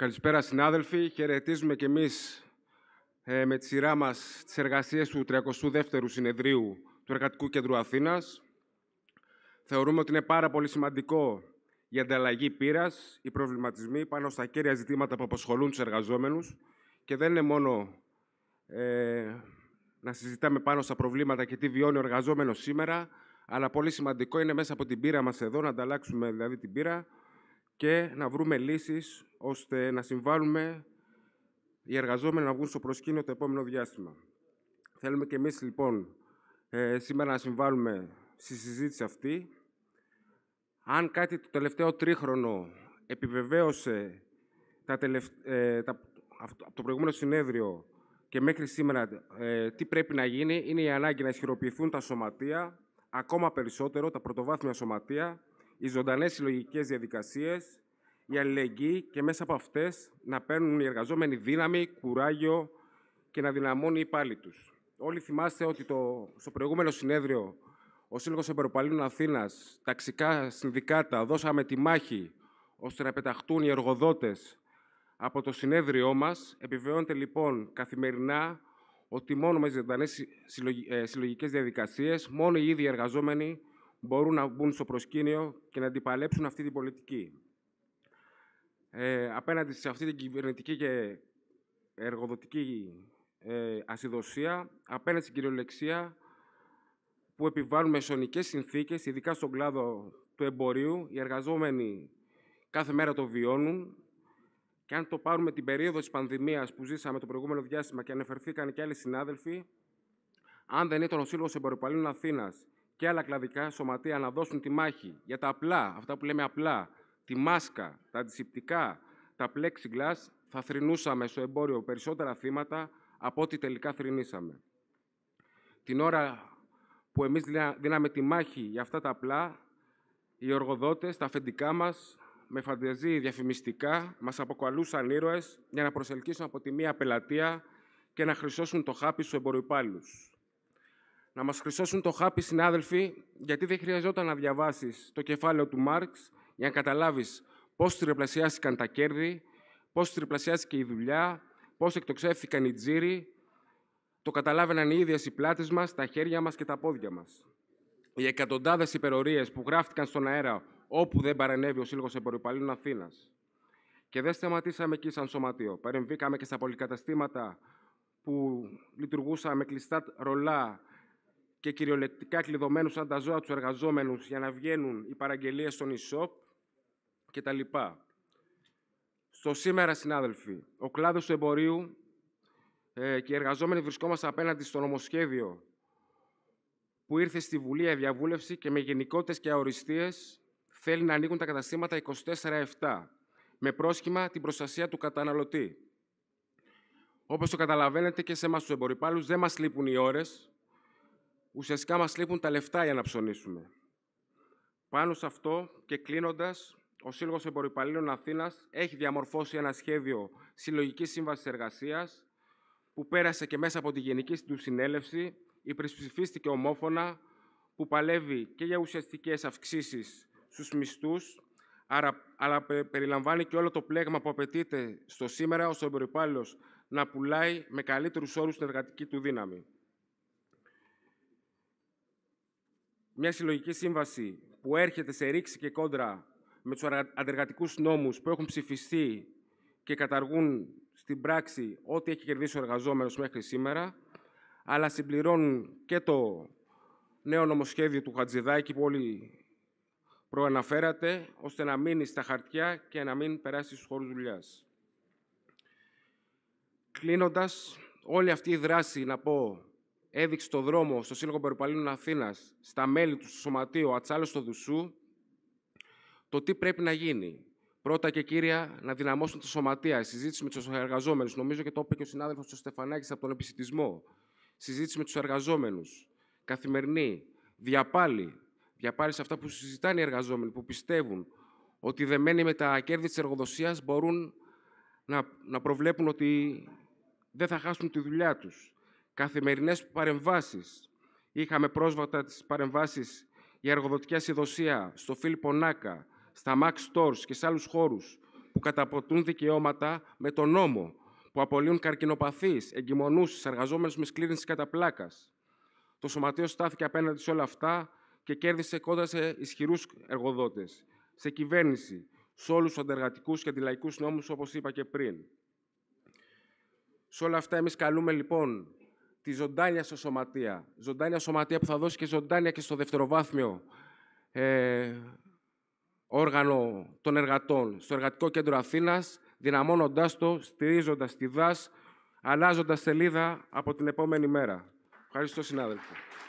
Καλησπέρα συνάδελφοι. Χαιρετίζουμε και εμείς ε, με τη σειρά μας τις εργασίες του 32ου Συνεδρίου του Εργατικού Κέντρου Αθήνας. Θεωρούμε ότι είναι πάρα πολύ σημαντικό η ανταλλαγή πείρας, οι προβληματισμοί πάνω στα κέρια ζητήματα που αποσχολούν τους εργαζόμενους και δεν είναι μόνο ε, να συζητάμε πάνω στα προβλήματα και τι βιώνει ο εργαζόμενος σήμερα, αλλά πολύ σημαντικό είναι μέσα από την πείρα μας εδώ να ανταλλάξουμε δηλαδή την πείρα και να βρούμε λύσεις ώστε να συμβάλλουμε οι εργαζόμενοι να βγουν στο προσκήνιο το επόμενο διάστημα. Θέλουμε και εμείς λοιπόν ε, σήμερα να συμβάλλουμε στη συζήτηση αυτή. Αν κάτι το τελευταίο τρίχρονο επιβεβαίωσε τα ε, από το προηγούμενο συνέδριο και μέχρι σήμερα ε, τι πρέπει να γίνει, είναι η ανάγκη να ισχυροποιηθούν τα σωματεία, ακόμα περισσότερο τα πρωτοβάθμια σωματεία, οι ζωντανές συλλογικές διαδικασίες, η αλληλεγγύη και μέσα από αυτές να παίρνουν οι εργαζόμενοι δύναμη, κουράγιο και να δυναμώνει οι υπάλληλοι τους. Όλοι θυμάστε ότι το, στο προηγούμενο συνέδριο ο Σύλλογος Εμπεροπαλίνων Αθήνας, ταξικά συνδικάτα, δώσαμε τη μάχη ώστε να πεταχτούν οι εργοδότες από το συνέδριό μας. Επιβεβαιώνεται λοιπόν καθημερινά ότι μόνο με τι ζωντανέ ε, συλλογικές διαδικασίες, μόνο οι ίδιοι εργαζόμενοι μπορούν να μπουν στο προσκήνιο και να αντιπαλέψουν αυτή την πολιτική. Ε, απέναντι σε αυτή την κυβερνητική και εργοδοτική ε, ασυδοσία, απέναντι στην κυριολεξία που επιβάλλουν μεσονικές συνθήκες, ειδικά στον κλάδο του εμπορίου, οι εργαζόμενοι κάθε μέρα το βιώνουν και αν το πάρουμε την περίοδο της πανδημίας που ζήσαμε το προηγούμενο διάστημα και ανεφερθήκαν και άλλοι συνάδελφοι, αν δεν ήταν ο Σύλλογος Εμποροπαλίνων Αθήνας και άλλα κλαδικά σωματεία να δώσουν τη μάχη για τα απλά, αυτά που λέμε απλά, τη μάσκα, τα αντισηπτικά, τα plexiglass, θα θρυνούσαμε στο εμπόριο περισσότερα θύματα από ό,τι τελικά θρυνήσαμε. Την ώρα που εμείς δίναμε τη μάχη για αυτά τα απλά, οι οργοδότες, τα αφεντικά μας, με φανταζή διαφημιστικά, μας αποκαλούσαν ήρωες για να προσελκύσουν από τη μία πελατεία και να χρυσώσουν το χάπι στους εμποροϊπάλους να μας χρυσώσουν το χάπι, συνάδελφοι, γιατί δεν χρειαζόταν να διαβάσεις το κεφάλαιο του Μάρξ για να καταλάβεις πώς τριπλασιάστηκαν τα κέρδη, πώς τριπλασιάστηκε η δουλειά, πώς εκτοξεύθηκαν οι τζίροι. Το καταλάβαιναν οι ίδιες οι πλάτες μας, τα χέρια μας και τα πόδια μας. Οι εκατοντάδες υπερορίες που γράφτηκαν στον αέρα όπου δεν παρενέβη ο Σύλλογος Εμπορυπαλλήλων Αθήνας. Και δεν σταματήσαμε εκεί σαν σωματείο. Παρεμβήκαμε και στα πολυκαταστήματα που λειτουργούσαμε κλειστά ρολά και κυριολεκτικά κλειδωμένους σαν τα ζώα τους εργαζόμενους για να βγαίνουν οι παραγγελίες στον e-shop κτλ. Στο σήμερα, συνάδελφοι, ο κλάδος του εμπορίου ε, και οι εργαζόμενοι βρισκόμαστε απέναντι στο νομοσχέδιο που ήρθε στη Βουλή για διαβούλευση και με γενικότητες και αοριστίες θέλει να ανοίγουν τα καταστήματα 24-7 με πρόσχημα την προστασία του καταναλωτή. Όπως το καταλαβαίνετε και σε εμάς τους εμπορυπάλους δεν μας λείπουν οι ώρες Ουσιαστικά μας λείπουν τα λεφτά για να ψωνίσουμε. Πάνω σε αυτό και κλείνοντας, ο Σύλλογος Εμποροϊπαλλήλων Αθήνας έχει διαμορφώσει ένα σχέδιο συλλογικής σύμβασης εργασίας που πέρασε και μέσα από τη Γενική του Συνέλευση, υπερψηφίστηκε ομόφωνα, που παλεύει και για ουσιαστικές αυξήσεις στους μισθούς, αλλά περιλαμβάνει και όλο το πλέγμα που απαιτείται στο σήμερα ώστε ο να πουλάει με καλύτερους όρους την εργατική του δύναμη. μια συλλογική σύμβαση που έρχεται σε ρήξη και κόντρα με τους αντεργατικούς νόμους που έχουν ψηφιστεί και καταργούν στην πράξη ό,τι έχει κερδίσει ο εργαζόμενος μέχρι σήμερα, αλλά συμπληρώνουν και το νέο νομοσχέδιο του Χατζηδάκη που όλοι προαναφέρατε, ώστε να μείνει στα χαρτιά και να μην περάσει στους χώρους δουλειάς. Κλείνοντας, όλη αυτή η δράση, να πω, έδειξε το δρόμο στο Σύλλογο Περιπαλλήνων Αθήνας, στα μέλη του, στο Σωματείο Ατσάλο στο Δουσού, το τι πρέπει να γίνει. Πρώτα και κύρια, να δυναμώσουν τα σωματεία. Η συζήτηση με τους εργαζόμενους. Νομίζω και το είπε και ο συνάδελφος του Στεφανάκης από τον Επισητισμό. Συζήτηση με τους εργαζόμενους. Καθημερινή. Διαπάλη. Διαπάλη σε αυτά που συζητάνε οι εργαζόμενοι, που πιστεύουν ότι δεμένοι με τα κέρδη της εργοδοσίας μπορούν να, προβλέπουν ότι δεν θα χάσουν τη δουλειά τους καθημερινές παρεμβάσεις. Είχαμε πρόσβατα τις παρεμβάσεις για εργοδοτική ασυδοσία στο Φίλιππο Νάκα, στα Max Stores και σε άλλους χώρους που καταποτούν δικαιώματα με τον νόμο, που απολύουν καρκινοπαθείς, εγκυμονούς, εργαζόμενους με σκλήρινση κατά πλάκας. Το Σωματείο στάθηκε απέναντι σε όλα αυτά και κέρδισε κοντά σε ισχυρούς εργοδότες, σε κυβέρνηση, σε όλους τους αντεργατικούς και αντιλαϊκούς νόμους, όπως είπα και πριν. Σε όλα αυτά εμείς καλούμε λοιπόν τη ζωντάνια σωματεία. Ζωντάνια σωματεία που θα δώσει και ζωντάνια και στο δευτεροβάθμιο ε, όργανο των εργατών, στο Εργατικό Κέντρο Αθήνας, δυναμώνοντάς το, στηρίζοντας τη ΔΑΣ, αλλάζοντας σελίδα από την επόμενη μέρα. Ευχαριστώ, συνάδελφοι.